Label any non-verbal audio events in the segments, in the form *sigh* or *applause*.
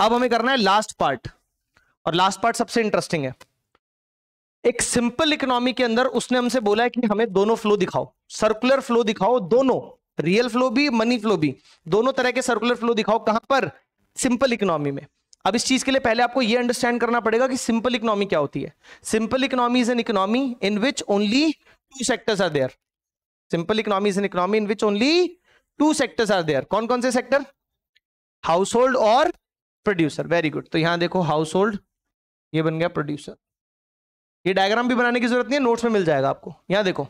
अब हमें करना है लास्ट पार्ट और लास्ट पार्ट सबसे इंटरेस्टिंग है एक सिंपल इकोनॉमी के अंदर उसने हमसे बोला है कि हमें दोनों फ्लो दिखाओ सर्कुलर फ्लो दिखाओ दोनों रियल फ्लो भी मनी फ्लो भी दोनों तरह के सर्कुलर फ्लो दिखाओ कहां पर सिंपल इकोनॉमी में अब इस चीज के लिए पहले आपको यह अंडरस्टैंड करना पड़ेगा कि सिंपल इकोनॉमी क्या होती है simple economy is an economy in which only two sectors are there simple economy is an economy in which only two sectors are there कौन कौन से सेक्टर हाउस होल्ड और प्रोड्यूसर वेरी गुड तो यहां देखो हाउस होल्ड ये बन गया प्रोड्यूसर ये डायग्राम भी बनाने की जरूरत नहीं है नोट्स में मिल जाएगा आपको यहां देखो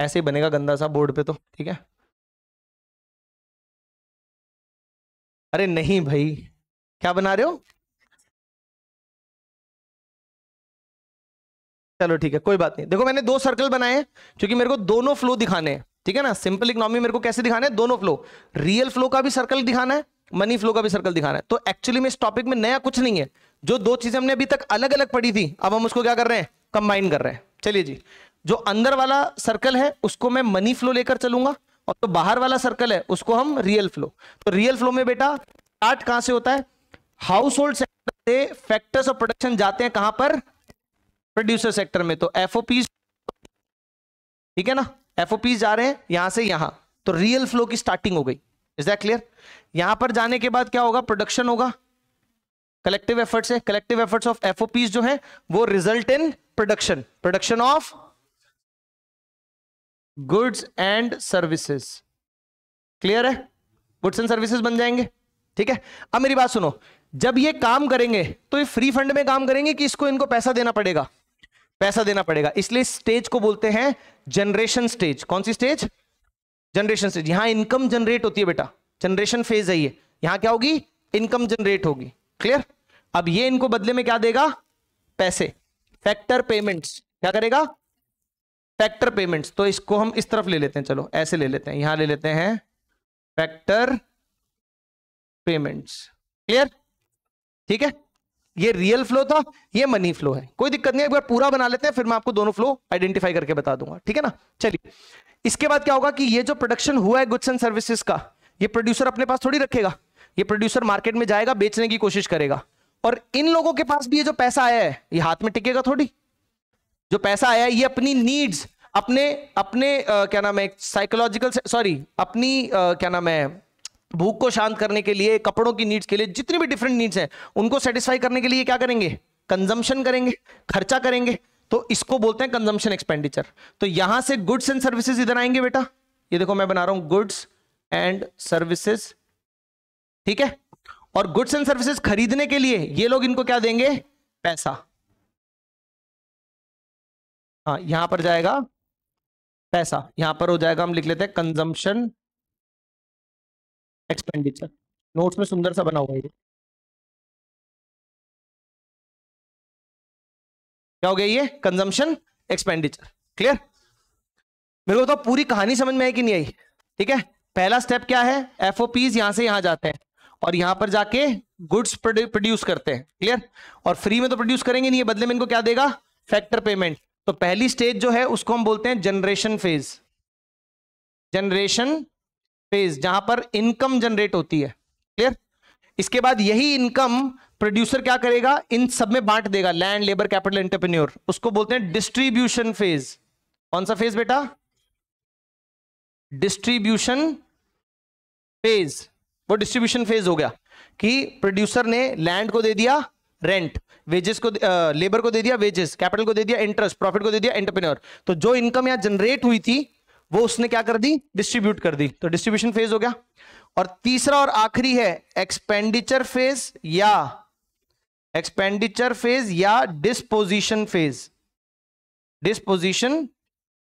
ऐसे ही बनेगा गंदा सा बोर्ड पे तो ठीक है अरे नहीं भाई क्या बना रहे हो चलो ठीक है कोई बात नहीं देखो मैंने दो सर्कल बनाए क्योंकि मेरे को दोनों फ्लो दिखाने हैं ठीक है ना सिंपल इकोनॉमी मेरे को कैसे दिखाना है दोनों फ्लो रियल फ्लो का भी सर्कल दिखाना है मनी फ्लो का भी सर्कल दिखाना है तो एक्चुअली में इस टॉपिक में नया कुछ नहीं है जो दो चीजें हमने अभी तक अलग अलग पढ़ी थी अब हम उसको क्या कर रहे हैं कंबाइन कर रहे हैं चलिए जी जो अंदर वाला सर्कल है उसको मैं मनी फ्लो लेकर चलूंगा और जो तो बाहर वाला सर्कल है उसको हम रियल फ्लो तो रियल फ्लो में बेटा स्टार्ट कहां से होता है हाउस होल्ड सेक्टर से फैक्टर्स ऑफ प्रोडक्शन जाते हैं कहां पर प्रोड्यूसर सेक्टर में तो एफओपी ठीक है ना एफओपी जा रहे हैं यहां से यहां तो रियल फ्लो की स्टार्टिंग हो गई इज दैट क्लियर यहां पर जाने के बाद क्या होगा प्रोडक्शन होगा कलेक्टिव एफर्ट्स है कलेक्टिव एफर्ट्स ऑफ एफओपीज जो है वो result in production production of goods and services clear है गुड्स एंड सर्विसेज बन जाएंगे ठीक है अब मेरी बात सुनो जब ये काम करेंगे तो ये फ्री फंड में काम करेंगे कि इसको इनको पैसा देना पड़ेगा पैसा देना पड़ेगा इसलिए स्टेज को बोलते हैं जनरेशन स्टेज कौन सी स्टेज जनरेशन स्टेज यहां इनकम जनरेट होती है बेटा जनरेशन फेज है ये यहां क्या होगी इनकम जनरेट होगी क्लियर अब ये इनको बदले में क्या देगा पैसे फैक्टर पेमेंट्स क्या करेगा फैक्टर पेमेंट्स तो इसको हम इस तरफ ले लेते हैं चलो ऐसे ले लेते हैं यहां ले लेते हैं फैक्टर पेमेंट्स क्लियर ठीक है ये रियल फ्लो था ये मनी फ्लो है कोई दिक्कत नहीं एक बार पूरा बना लेते हैं फिर मैं आपको दोनों फ्लो आइडेंटिफाई करके बता दूंगा ठीक है ना चलिए इसके बाद क्या होगा कि ये जो प्रोडक्शन हुआ है गुड्स एंड सर्विसेज का ये प्रोड्यूसर अपने पास थोड़ी रखेगा ये प्रोड्यूसर मार्केट में जाएगा बेचने की कोशिश करेगा और इन लोगों के पास भी ये जो पैसा आया है ये हाथ में टिकेगा थोड़ी जो पैसा आया है ये अपनी नीड्स अपने अपने आ, क्या नाम है साइकोलॉजिकल सॉरी अपनी आ, क्या नाम है भूख को शांत करने के लिए कपड़ों की नीड्स के लिए जितनी भी डिफरेंट नीड्स हैं उनको सेटिस्फाई करने के लिए क्या करेंगे कंजम्पशन करेंगे खर्चा करेंगे तो इसको बोलते हैं कंजम्पशन एक्सपेंडिचर तो यहां से गुड्स एंड सर्विसेज इधर आएंगे बेटा ये देखो मैं बना रहा हूं गुड्स एंड सर्विसेज ठीक है और गुड्स एंड सर्विसेज खरीदने के लिए ये लोग इनको क्या देंगे पैसा हाँ यहां पर जाएगा पैसा यहां पर हो जाएगा हम लिख लेते हैं कंजम्पशन एक्सपेंडिचर नोट्स में सुंदर सा बना हुआ है क्या हो गया ये कंजम्पशन एक्सपेंडिचर क्लियर मेरे को तो पूरी कहानी समझ में आई कि नहीं आई ठीक है पहला स्टेप क्या है एफओपीज यहां से यहां जाते हैं और यहां पर जाके गुड्स प्रोड्यूस करते हैं क्लियर और फ्री में तो प्रोड्यूस करेंगे नहीं ये बदले में इनको क्या देगा फैक्टर पेमेंट तो पहली स्टेज जो है उसको हम बोलते हैं जनरेशन फेज जनरेशन फेज जहां पर इनकम जनरेट होती है क्लियर इसके बाद यही इनकम प्रोड्यूसर क्या करेगा इन सब में बांट देगा लैंड लेबर कैपिटल एंटरप्रेन्योर उसको बोलते हैं डिस्ट्रीब्यूशन फेज कौन सा फेज बेटा डिस्ट्रीब्यूशन फेज वो डिस्ट्रीब्यूशन फेज हो गया कि प्रोड्यूसर ने लैंड को दे दिया रेंट वेजेस को लेबर को दे दिया वेजेस कैपिटल को दे दिया इंटरेस्ट प्रॉफिट को दे दिया एंटरप्रेन्योर तो जो इनकम यहां जनरेट हुई थी वो उसने क्या कर दी डिस्ट्रीब्यूट कर दी तो डिस्ट्रीब्यूशन फेज हो गया और तीसरा और आखिरी है एक्सपेंडिचर फेज या एक्सपेंडिचर फेज या डिस्पोजिशन फेज डिस्पोजिशन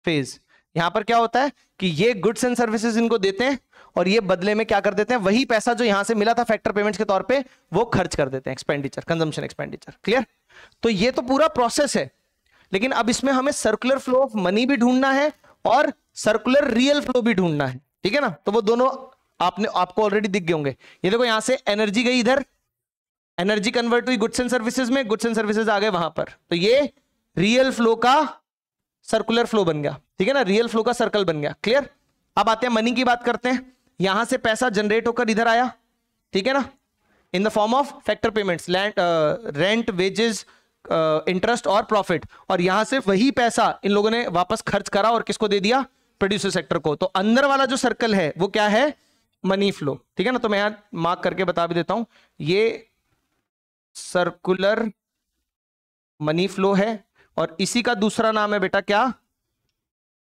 फेज यहां पर क्या होता है कि ये गुड्स एंड सर्विसेज इनको देते हैं और ये बदले में क्या कर देते हैं वही पैसा जो यहां से मिला था फैक्टर पेमेंट्स के तौर पे वो खर्च कर देते हैं एक्सपेंडिचर कंजम्पशन एक्सपेंडिचर क्लियर तो ये तो पूरा प्रोसेस है लेकिन अब इसमें हमें सर्कुलर फ्लो ऑफ मनी भी ढूंढना है और सर्कुलर रियल फ्लो भी ढूंढना है ठीक है ना तो वो दोनों आपने आपको ऑलरेडी दिख गए होंगे ये देखो यहां से एनर्जी गई इधर एनर्जी कन्वर्ट हुई गुड्स एंड सर्विसेज में गुड्स एंड सर्विसेज आ गए वहां पर तो ये रियल फ्लो का सर्कुलर फ्लो बन गया ठीक है ना रियल फ्लो का सर्कल बन गया क्लियर अब आते हैं मनी की बात करते हैं यहां से पैसा जनरेट होकर इधर आया ठीक है ना in the form of factor payments land rent wages interest और प्रॉफिट और यहां से वही पैसा इन लोगों ने वापस खर्च करा और किसको दे दिया प्रोड्यूसर सेक्टर को तो अंदर वाला जो सर्कल है वो क्या है मनी फ्लो ठीक है ना तो मैं यहां मार्क करके बता भी देता हूं ये सर्कुलर मनी फ्लो है और इसी का दूसरा नाम है बेटा क्या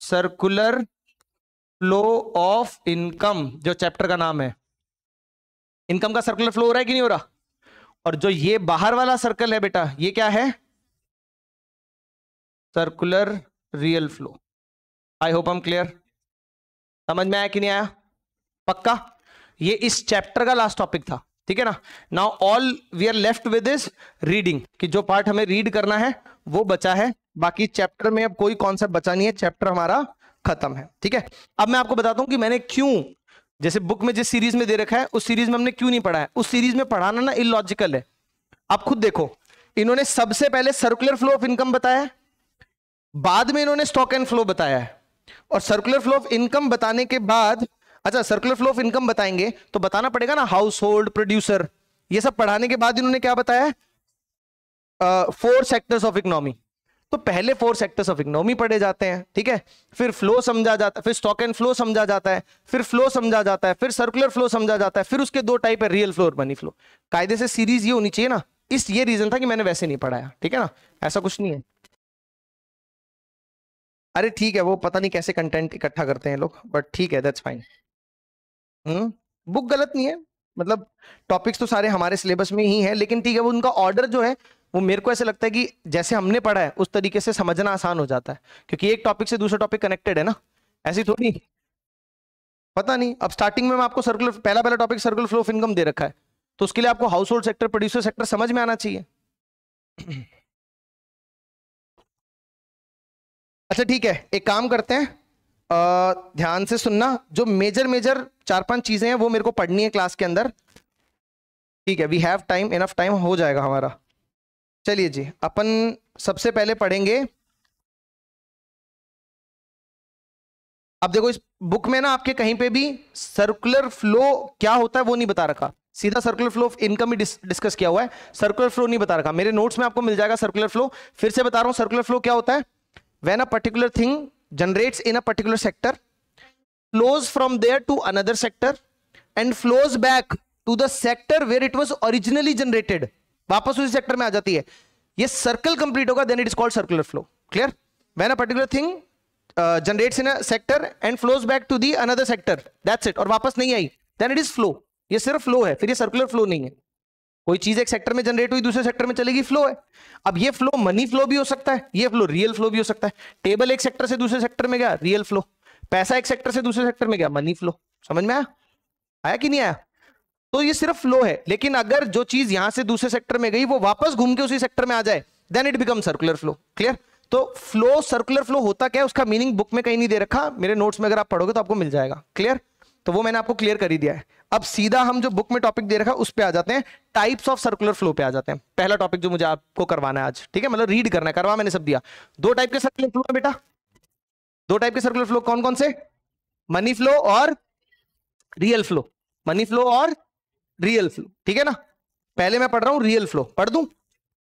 सर्कुलर फ्लो ऑफ इनकम जो चैप्टर का नाम है इनकम का सर्कुलर फ्लो हो रहा है कि नहीं हो रहा और जो ये बाहर वाला सर्कल है बेटा ये क्या है circular real flow I hope am clear समझ में आया कि नहीं आया पक्का ये इस चैप्टर का लास्ट टॉपिक था ठीक है ना now all we are left with is reading कि जो पार्ट हमें रीड करना है वो बचा है बाकी चैप्टर में अब कोई कॉन्सेप्ट बचा नहीं है चैप्टर हमारा खत्म है ठीक है अब मैं आपको बताता हूं कि मैंने क्यों जैसे बुक में जिस सीरीज में दे रखा है उस सीरीज में हमने क्यों नहीं पढ़ा है उस सीरीज में पढ़ाना ना इलॉजिकल है आप खुद देखो इन्होंने सबसे पहले सर्कुलर फ्लो ऑफ इनकम बताया बाद में इन्होंने स्टॉक एंड फ्लो बताया है और सर्कुलर फ्लो ऑफ इनकम बताने के बाद अच्छा सर्कुलर फ्लो ऑफ इनकम बताएंगे तो बताना पड़ेगा ना हाउस होल्ड प्रोड्यूसर यह सब पढ़ाने के बाद इन्होंने क्या बताया फोर सेक्टर्स ऑफ इकोनॉमी तो पहले फोर सेक्टर्स ऑफ इकोनॉमी पढ़े जाते हैं ठीक है फिर फ्लो समझा जाता है फिर स्टॉक एंड फ्लो समझा जाता है फिर फ्लो समझा जाता है फिर सर्कुलर फ्लो समझा जाता है फिर उसके दो टाइप है रियल फ्लो और मनी फ्लो कायदे से सीरीज ये होनी चाहिए ना इस ये रीजन था कि मैंने वैसे नहीं पढ़ाया ठीक है ना ऐसा कुछ नहीं है अरे ठीक है वो पता नहीं कैसे कंटेंट इकट्ठा करते हैं लोग बट ठीक है दैट्स फाइन बुक गलत नहीं है मतलब टॉपिक्स तो सारे हमारे सिलेबस में ही हैं लेकिन ठीक है वो उनका ऑर्डर जो है वो मेरे को ऐसे लगता है कि जैसे हमने पढ़ा है उस तरीके से समझना आसान हो जाता है क्योंकि एक टॉपिक से दूसरा टॉपिक कनेक्टेड है ना ऐसी थोड़ी पता नहीं अब स्टार्टिंग में आपको सर्कुलर पहला पहला topic circular flow of income दे रखा है तो उसके लिए आपको household sector producer sector समझ में आना चाहिए *clears throat* अच्छा ठीक है एक काम करते हैं आ, ध्यान से सुनना जो मेजर मेजर चार पांच चीजें हैं वो मेरे को पढ़नी है क्लास के अंदर ठीक है we have time enough time हो जाएगा हमारा चलिए जी अपन सबसे पहले पढ़ेंगे अब देखो इस बुक में ना आपके कहीं पे भी सर्कुलर फ्लो क्या होता है वो नहीं बता रखा सीधा सर्कुलर फ्लो ऑफ इनकम ही डिस, डिस्कस किया हुआ है सर्कुलर फ्लो नहीं बता रखा मेरे नोट्स में आपको मिल जाएगा सर्कुलर फ्लो फिर से बता रहा हूं सर्कुलर फ्लो क्या होता है when a particular thing generates in a particular sector flows from there to another sector and flows back to the sector where it was originally generated वापस उसी सेक्टर में आ जाती है ये सर्कल कंप्लीट होगा then it is called circular flow clear when a particular thing generates in a sector and flows back to the another sector that's it और वापस नहीं आई देन इट इज फ्लो ये सिर्फ फ्लो है फिर ये सर्कुलर फ्लो नहीं है कोई चीज एक सेक्टर में जनरेट हुई दूसरे सेक्टर में चलेगी फ्लो है अब ये फ्लो मनी फ्लो भी हो सकता है ये फ्लो रियल फ्लो भी हो सकता है टेबल एक सेक्टर से दूसरे सेक्टर में गया रियल फ्लो पैसा एक सेक्टर से दूसरे सेक्टर में गया मनी फ्लो समझ में आया आया कि नहीं आया तो ये सिर्फ फ्लो है लेकिन अगर जो चीज यहां से दूसरे सेक्टर में गई वो वापस घूम के उसी सेक्टर में आ जाए then it become circular flow clear तो फ्लो सर्कुलर फ्लो होता क्या है उसका मीनिंग बुक में कहीं नहीं दे रखा मेरे नोट्स में अगर आप पढ़ोगे तो आपको मिल जाएगा क्लियर तो वो मैंने आपको क्लियर कर ही दिया है अब सीधा हम जो बुक में टॉपिक दे रखा है उस पर आ जाते हैं टाइप्स ऑफ सर्कुलर फ्लो पे आ जाते हैं पहला टॉपिक जो मुझे आपको करवाना है आज ठीक है मतलब रीड करना है करवा मैंने सब दिया दो टाइप के सर्कुलर फ्लो है बेटा दो टाइप के सर्कुलर फ्लो कौन कौन से मनी फ्लो और रियल फ्लो मनी फ्लो और रियल फ्लो ठीक है ना पहले मैं पढ़ रहा हूं रियल फ्लो पढ़ दू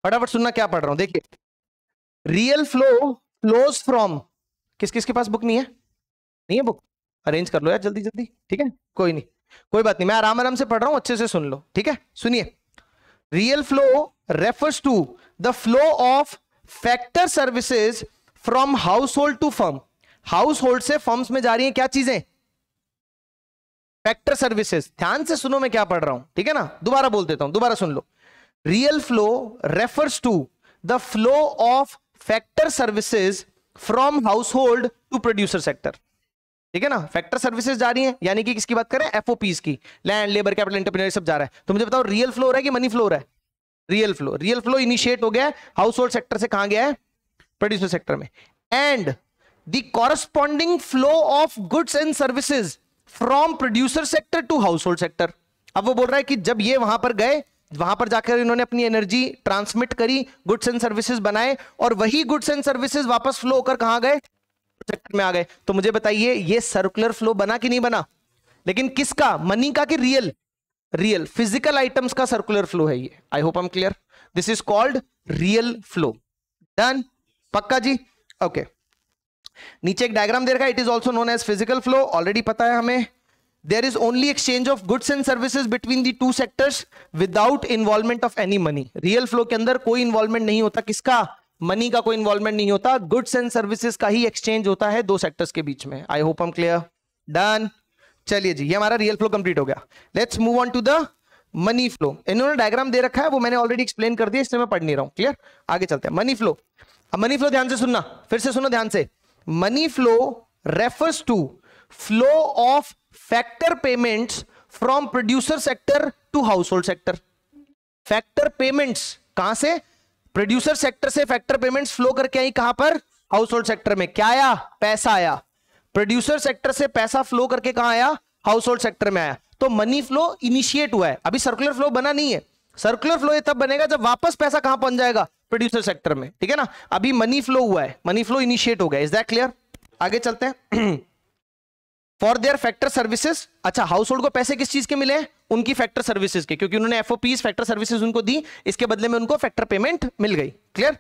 फटाफट सुनना क्या पढ़ रहा हूं देखिए रियल फ्लो फ्लोज फ्रॉम किस किस के पास बुक नहीं है नहीं है बुक अरेंज कर लो यार जल्दी जल्दी ठीक है कोई नहीं कोई बात नहीं मैं आराम आराम से पढ़ रहा हूं अच्छे से सुन लो ठीक है सुनिए real flow refers to the flow of factor services from household to firm household से फर्म्स में जा रही है क्या चीजें फैक्टर सर्विसेज ध्यान से सुनो मैं क्या पढ़ रहा हूं ठीक है ना दोबारा बोल देता हूं दोबारा सुन लो real flow refers to the flow of factor services from household to producer sector ठीक है ना फैक्टर सर्विसेज जा रही है यानी कि किसकी बात करें एफओपीज की लैंड लेबर कैपिटल इंटरप्रीनियर सब जा रहा है तो मुझे बताओ रियल फ्लो हो रहा है कि मनी फ्लो हो रहा है real flow real flow initiate हो गया है हाउस होल्ड सेक्टर से कहा गया है प्रोड्यूसर सेक्टर में and the corresponding flow of goods and services from producer sector to household sector अब वो बोल रहा है कि जब ये वहां पर गए वहां पर जाकर इन्होंने अपनी एनर्जी ट्रांसमिट करी गुड्स एंड सर्विसेज बनाए और वही गुड्स एंड सर्विसेज वापस फ्लो होकर कहा गए सेक्टर में आ गए तो मुझे बताइए ये सर्कुलर फ्लो बना कि नहीं बना लेकिन किसका मनी का कि रियल रियल फिजिकल आइटम्स का सर्कुलर फ्लो है ये I hope am clear this is called real flow done पक्का जी ओके okay. नीचे एक डायग्राम दे रखा है it is also known as physical flow already पता है हमें there is only exchange of goods and services between the two sectors without involvement of any money real flow के अंदर कोई इन्वॉल्वमेंट नहीं होता किसका मनी का कोई इन्वॉल्वमेंट नहीं होता गुड्स एंड सर्विसेज का ही एक्सचेंज होता है दो सेक्टर्स के बीच में I hope am clear done चलिए जी ये हमारा रियल फ्लो कंप्लीट हो गया let's move on to the money flow इन्होंने डायग्राम दे रखा है वो मैंने ऑलरेडी एक्सप्लेन कर दिया इसलिए मैं पढ़ नहीं रहा हूं क्लियर आगे चलते हैं मनी फ्लो अब मनी फ्लो ध्यान से सुनना फिर से सुनो ध्यान से money flow refers to flow of factor payments from producer sector to household sector factor payments कहां से प्रोड्यूसर सेक्टर से फैक्टर पेमेंट्स फ्लो करके आई कहां पर हाउस होल्ड सेक्टर में क्या आया पैसा आया प्रोड्यूसर सेक्टर से पैसा फ्लो करके कहां आया हाउस होल्ड सेक्टर में आया तो मनी फ्लो इनिशिएट हुआ है अभी सर्कुलर फ्लो बना नहीं है सर्कुलर फ्लो ये तब बनेगा जब वापस पैसा कहां पहुंच जाएगा प्रोड्यूसर सेक्टर में ठीक है ना अभी मनी फ्लो हुआ है मनी फ्लो इनिशिएट हो गया इज दैट क्लियर आगे चलते हैं फॉर देयर फैक्टर सर्विसेज अच्छा हाउस होल्ड को पैसे किस चीज के मिले उनकी फैक्टर सर्विसेज के क्योंकि उन्होंने एफओपीस फैक्टर सर्विसेज उनको दी इसके बदले में उनको फैक्टर पेमेंट मिल गई क्लियर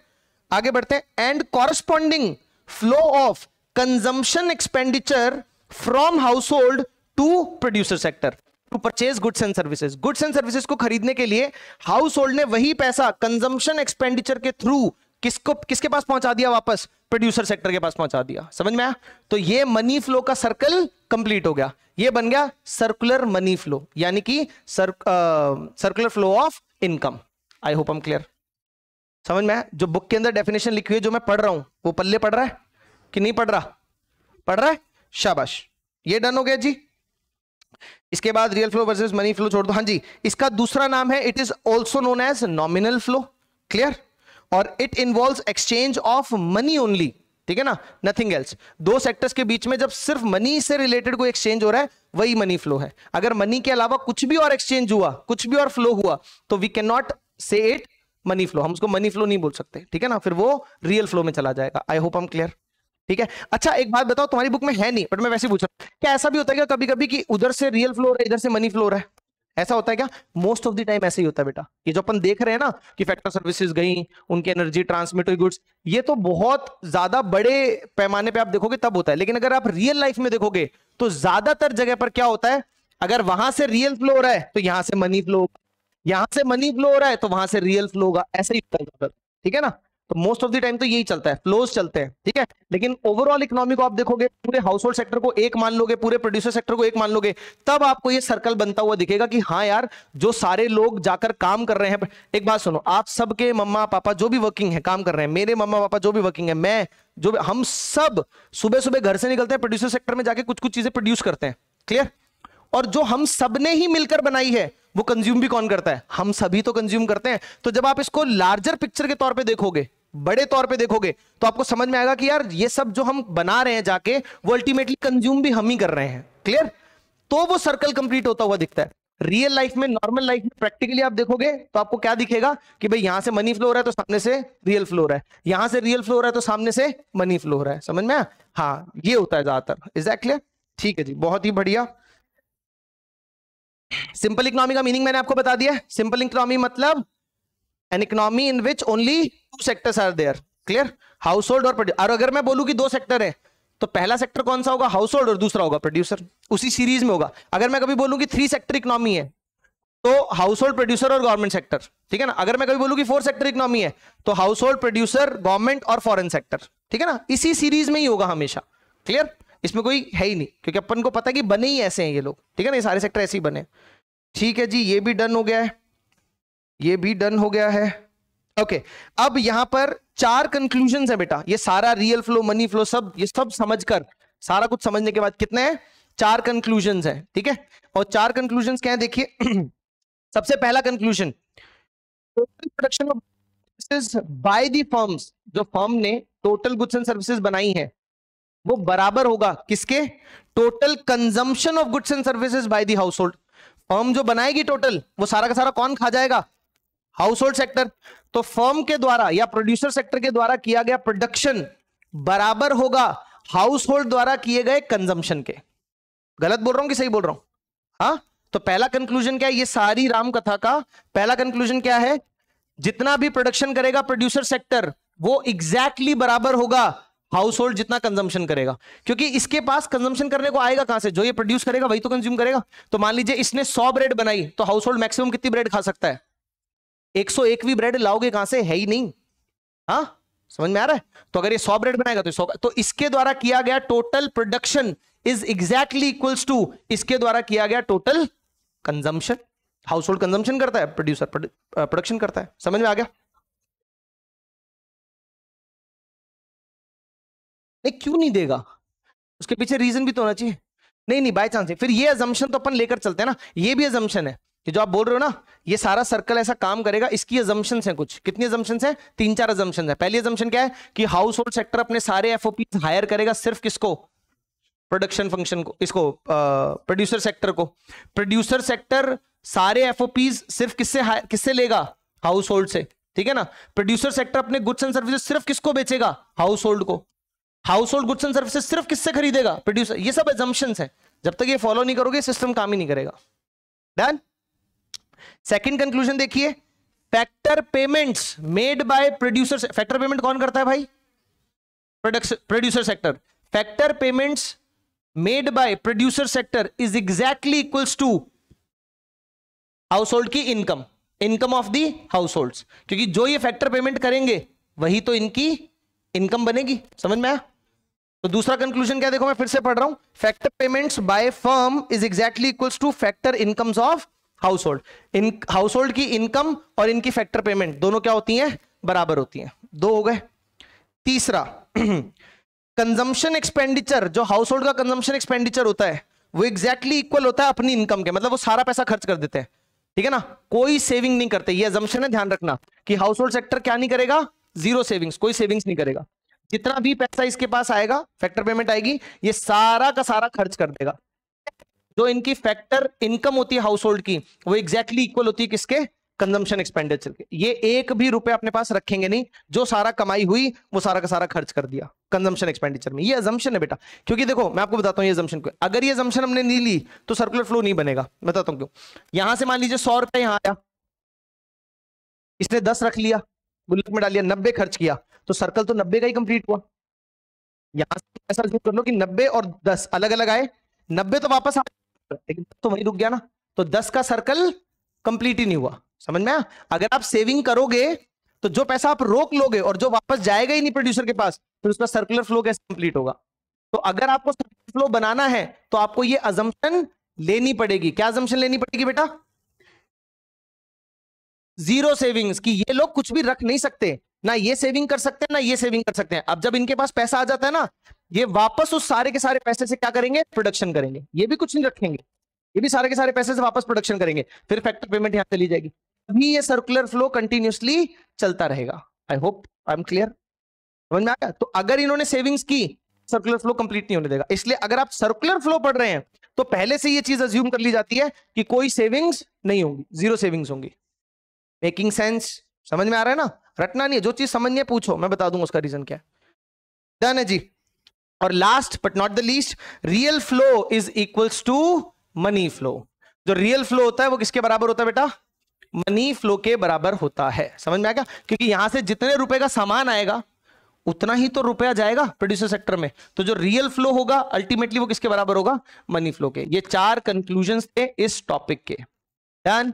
आगे बढ़ते हैं and corresponding flow of consumption expenditure from household to producer sector to purchase goods and services goods and services को खरीदने के लिए हाउस होल्ड ने वही पैसा कंजम्पशन एक्सपेंडिचर के थ्रू किसको किसके पास पहुंचा दिया वापस प्रोड्यूसर सेक्टर के पास पहुंचा दिया समझ में आया तो ये मनी फ्लो का सर्कल कंप्लीट हो गया ये बन गया सर्कुलर मनी फ्लो यानी कि circular flow of income I hope am clear समझ में जो बुक के अंदर डेफिनेशन लिखी हुई है जो मैं पढ़ रहा हूं वो पल्ले पढ़ रहा है कि नहीं पढ़ रहा पढ़ रहा है शाबाश ये डन हो गया जी इसके बाद real flow versus money flow छोड़ दो हाँ जी इसका दूसरा नाम है it is also known as nominal flow clear और it involve exchange of money only ठीक है ना नथिंग एल्स दो सेक्टर्स के बीच में जब सिर्फ मनी से रिलेटेड कोई एक्सचेंज हो रहा है वही मनी फ्लो है अगर मनी के अलावा कुछ भी और एक्सचेंज हुआ कुछ भी और फ्लो हुआ तो we can not say it money flow हम उसको मनी फ्लो नहीं बोल सकते ठीक है ना फिर वो रियल फ्लो में चला जाएगा आई होप हम क्लियर ठीक है अच्छा एक बात बताओ तुम्हारी बुक में है नहीं बट मैं वैसे पूछ रहा हूँ क्या ऐसा भी होता है क्या कभी कभी कि उधर से रियल फ्लोर है इधर से मनी फ्लोर है ऐसा होता है क्या मोस्ट ऑफ द टाइम ऐसे ही होता है बेटा ये जो अपन देख रहे हैं ना कि फैक्ट्री सर्विसेज गई उनकी एनर्जी ट्रांसमिट हुई गुड्स ये तो बहुत ज्यादा बड़े पैमाने पर आप देखोगे तब होता है लेकिन अगर आप रियल लाइफ में देखोगे तो ज्यादातर जगह पर क्या होता है अगर वहां से रियल फ्लो हो रहा है तो यहां से मनी फ्लो होगा यहां से मनी फ्लो हो रहा है तो वहां से रियल फ्लो होगा ऐसे ही होता है ठीक है ना तो मोस्ट ऑफ द टाइम तो यही चलता है फ्लोज चलते हैं ठीक है लेकिन ओवरऑल इकोनॉमी को आप देखोगे पूरे हाउस होल्ड सेक्टर को एक मान लोगे पूरे प्रोड्यूसर सेक्टर को एक मान लोगे तब आपको ये सर्कल बनता हुआ दिखेगा कि हाँ यार जो सारे लोग जाकर काम कर रहे हैं एक बात सुनो आप सबके मम्मा पापा जो भी वर्किंग है काम कर रहे हैं मेरे मम्मा पापा जो भी वर्किंग है मैं जो हम सब सुबह सुबह घर से निकलते हैं प्रोड्यूसर सेक्टर में जाके कुछ कुछ चीजें प्रोड्यूस करते हैं क्लियर और जो हम सबने ही मिलकर बनाई है वो कंज्यूम भी कौन करता है हम सभी तो कंज्यूम करते हैं तो जब आप इसको लार्जर पिक्चर के तौर पे देखोगे बड़े तौर पे देखोगे तो आपको समझ में आएगा कि यार ये सब जो हम बना रहे हैं जाके वो अल्टीमेटली कंज्यूम भी हम ही कर रहे हैं क्लियर तो वो सर्कल कंप्लीट होता हुआ दिखता है रियल लाइफ में नॉर्मल लाइफ में प्रैक्टिकली आप देखोगे तो आपको क्या दिखेगा कि भाई यहां से मनी फ्लो रहा है तो सामने से रियल फ्लो रहा है यहां से रियल फ्लो रहा है तो सामने से मनी फ्लो रहा है समझ में हाँ ये होता है ज्यादातर इज दैट क्लियर ठीक है जी बहुत ही बढ़िया सिंपल इकोनॉमी का मीनिंग मैंने आपको बता दिया सिंपल इकोनॉमी मतलब an economy in which only two sectors are there clear household और और अगर मैं बोलूँ कि दो सेक्टर है तो पहला सेक्टर कौन सा होगा हाउस होल्ड और दूसरा होगा प्रोड्यूसर उसी सीरीज में होगा अगर मैं कभी बोलूँ कि थ्री सेक्टर इकोनॉमी है तो हाउस होल्ड प्रोड्यूसर और गवर्नमेंट सेक्टर ठीक है ना अगर मैं कभी बोलूँ कि फोर सेक्टर इकोनॉमी है तो हाउस होल्ड प्रोड्यूसर गवर्नमेंट और फॉरेन सेक्टर ठीक है ना इसी सीरीज में ही होगा हमेशा क्लियर इसमें कोई है ही नहीं क्योंकि अपन को पता है कि बने ही ऐसे हैं ये लोग ठीक है ना ये सारे सेक्टर ऐसे ही बने ठीक है जी ये भी डन हो गया है ये भी डन हो गया है ओके अब यहां पर चार कंक्लूजन है बेटा ये सारा रियल फ्लो मनी फ्लो सब ये सब समझ कर सारा कुछ समझने के बाद कितने है चार कंक्लूजन है ठीक है और चार कंक्लूजन क्या है देखिए *clears throat* सबसे पहला conclusion total production of by the firms जो फर्म ने टोटल गुड्स एंड सर्विसेज बनाई है वो बराबर होगा किसके total consumption of goods and services by the household firm जो बनाएगी टोटल वो सारा का सारा कौन खा जाएगा हाउस होल्ड सेक्टर तो फर्म के द्वारा या प्रोड्यूसर सेक्टर के द्वारा किया गया प्रोडक्शन बराबर होगा हाउस होल्ड द्वारा किए गए कंजम्पशन के गलत बोल रहा हूं कि सही बोल रहा हूं हाँ तो पहला कंक्लूजन क्या है ये सारी राम कथा का पहला कंक्लूजन क्या है जितना भी प्रोडक्शन करेगा प्रोड्यूसर सेक्टर वो एग्जैक्टली exactly बराबर होगा हाउस होल्ड जितना कंजम्पन करेगा क्योंकि इसके पास कंजम्पन करने को आएगा कहां से जो ये प्रोड्यूस करेगा वही तो कंज्यूम करेगा तो मान लीजिए इसने सौ ब्रेड बनाई तो हाउस होल्ड मैक्सिमम कितनी ब्रेड खा सकता है एक सौ एक भी ब्रेड लाओगे कहां से है ही नहीं हाँ समझ में आ रहा है तो अगर ये सौ ब्रेड बनाएगा तो सौ तो इसके द्वारा किया गया total production is exactly equals to इसके द्वारा किया गया total consumption household consumption करता है प्रोड्यूसर प्रोडक्शन करता है समझ में आ गया नहीं क्यों नहीं देगा उसके पीछे रीजन भी तो होना चाहिए नहीं नहीं बाय चांस फिर ये एजम्पन तो अपन लेकर चलते हैं ना ये भी एजम्पन है कि जो आप बोल रहे हो ना ये सारा सर्कल ऐसा काम करेगा इसकी एजम्पन है कुछ कितनी एजम्पन है तीन चार एजम्पन है पहली एजम्पन क्या है कि हाउस होल्ड सेक्टर अपने सारे एफओपी हायर करेगा सिर्फ किसको प्रोडक्शन फंक्शन को इसको प्रोड्यूसर सेक्टर को प्रोड्यूसर सेक्टर सारे एफओपीज सिर्फ किससे किससे लेगा हाउस होल्ड से ठीक है ना प्रोड्यूसर सेक्टर अपने गुड्स एंड सर्विसेज सिर्फ किसको बेचेगा हाउस होल्ड को household goods and services सिर्फ किससे खरीदेगा प्रोड्यूसर ये सब एजम्पन है जब तक ये फॉलो नहीं करोगे सिस्टम काम ही नहीं करेगा डन सेकेंड कंक्लूजन देखिए factor payment made by producer factor payment कौन करता है भाई producer sector factor payments made by producer sector is exactly equals to household की income income of the household क्योंकि जो ये फैक्टर पेमेंट करेंगे वही तो इनकी इनकम बनेगी समझ में आया तो दूसरा कंक्लूजन क्या देखो मैं फिर से पढ़ रहा हूं factor payments by firm is exactly equals to factor incomes of household इन हाउस होल्ड की इनकम और इनकी फैक्टर पेमेंट दोनों क्या होती हैं बराबर होती हैं दो हो गए तीसरा कंजम्पशन *clears throat* एक्सपेंडिचर जो हाउस होल्ड का कंजम्पशन एक्सपेंडिचर होता है वो एक्जैक्टली exactly इक्वल होता है अपनी इनकम के मतलब वो सारा पैसा खर्च कर देते हैं ठीक है ना कोई सेविंग नहीं करते ये है ध्यान रखना कि हाउस होल्ड सेक्टर क्या नहीं करेगा जीरो सेविंग्स कोई सेविंग्स नहीं करेगा जितना भी पैसा इसके पास आएगा फैक्टर पेमेंट आएगी ये सारा का सारा खर्च कर देगा जो इनकी फैक्टर इनकम होती है हाउस होल्ड की वो एग्जैक्टली exactly इक्वल होती है किसके कंजम्पशन एक्सपेंडिचर के ये एक भी रुपए अपने पास रखेंगे नहीं जो सारा कमाई हुई वो सारा का सारा खर्च कर दिया कंजम्पशन एक्सपेंडिचर में ये एजम्पन है बेटा क्योंकि देखो मैं आपको बताता हूँ ये एजम्पशन को अगर ये जम्शन हमने नहीं ली तो सर्कुलर फ्लो नहीं बनेगा बताता हूँ क्यों यहां से मान लीजिए सौ रुपए यहां आया इसने दस रख लिया गुल्लक में डालिया नब्बे खर्च किया तो सर्कल तो नब्बे का ही कंप्लीट हुआ यहां से ऐसा जरूर कर लो कि नब्बे और दस अलग अलग आए नब्बे तो वापस आ लेकिन तो वही रुक गया ना तो दस का सर्कल कंप्लीट ही नहीं हुआ समझ में आया अगर आप सेविंग करोगे तो जो पैसा आप रोक लोगे और जो वापस जाएगा ही नहीं प्रोड्यूसर के पास फिर तो उसका सर्कुलर फ्लो कैसे कंप्लीट होगा तो अगर आपको सर्कुलर फ्लो बनाना है तो आपको ये अजम्पन लेनी पड़ेगी क्या अजम्पन लेनी पड़ेगी बेटा जीरो सेविंग्स की ये लोग कुछ भी रख नहीं सकते ना ये सेविंग कर सकते हैं ना ये सेविंग कर सकते हैं अब जब इनके पास पैसा आ जाता है ना ये वापस उस सारे के सारे पैसे से क्या करेंगे प्रोडक्शन करेंगे ये भी कुछ नहीं रखेंगे ये भी सारे के सारे पैसे से वापस प्रोडक्शन करेंगे फिर फैक्टर पेमेंट यहां चली जाएगी अभी ये सर्कुलर फ्लो कंटिन्यूसली चलता रहेगा I hope I am clear समझ में आया तो अगर इन्होंने सेविंग्स की सर्कुलर फ्लो कंप्लीट नहीं होने देगा इसलिए अगर आप सर्कुलर फ्लो पढ़ रहे हैं तो पहले से ये चीज अज्यूम कर ली जाती है कि कोई सेविंग्स नहीं होंगी जीरो सेविंग्स होंगी मेकिंग सेंस समझ में आ रहा है ना रटना नहीं है जो चीज समझ पूछो मैं बता दूंगा उसका रीजन क्या डन है जी और last but not the least real flow is equals to money flow जो रियल फ्लो होता है वो किसके बराबर होता है बेटा मनी फ्लो के बराबर होता है समझ में आएगा क्योंकि यहां से जितने रुपए का सामान आएगा उतना ही तो रुपया जाएगा प्रोड्यूसर सेक्टर में तो जो रियल फ्लो होगा अल्टीमेटली वो किसके बराबर होगा मनी फ्लो के ये चार कंक्लूजन थे इस टॉपिक के डन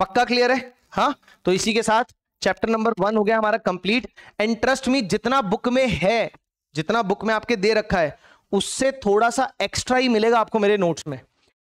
पक्का क्लियर है हाँ तो इसी के साथ चैप्टर नंबर वन हो गया हमारा कंप्लीट एंड ट्रस्ट मी जितना बुक में है जितना बुक में आपके दे रखा है उससे थोड़ा सा एक्स्ट्रा ही मिलेगा आपको मेरे नोट्स में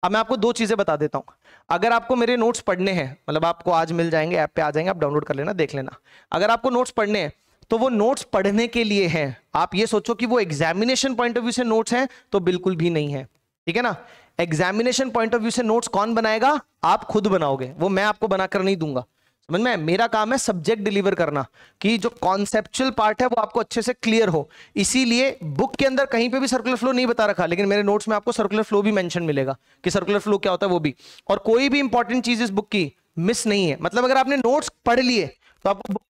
अब मैं आपको दो चीज़ें बता देता हूं अगर आपको मेरे नोट्स पढ़ने हैं मतलब आपको आज मिल जाएंगे ऐप पे आ जाएंगे आप डाउनलोड कर लेना देख लेना अगर आपको नोट्स पढ़ने हैं तो वो नोट्स पढ़ने के लिए हैं आप ये सोचो कि वो एग्जामिनेशन पॉइंट ऑफ व्यू से नोट्स हैं तो बिल्कुल भी नहीं है ठीक है ना एग्जामिनेशन पॉइंट ऑफ व्यू से नोट्स कौन बनाएगा आप खुद बनाओगे वो मैं आपको बनाकर नहीं दूंगा समझ में मेरा काम है सब्जेक्ट डिलीवर करना कि जो कॉन्सेप्चुअल पार्ट है वो आपको अच्छे से क्लियर हो इसीलिए बुक के अंदर कहीं पे भी सर्कुलर फ्लो नहीं बता रखा लेकिन मेरे नोट्स में आपको सर्कुलर फ्लो भी मेंशन मिलेगा कि सर्कुलर फ्लो क्या होता है वो भी और कोई भी इंपॉर्टेंट चीज इस बुक की मिस नहीं है मतलब अगर आपने नोट्स पढ़ लिए तो आपको बुक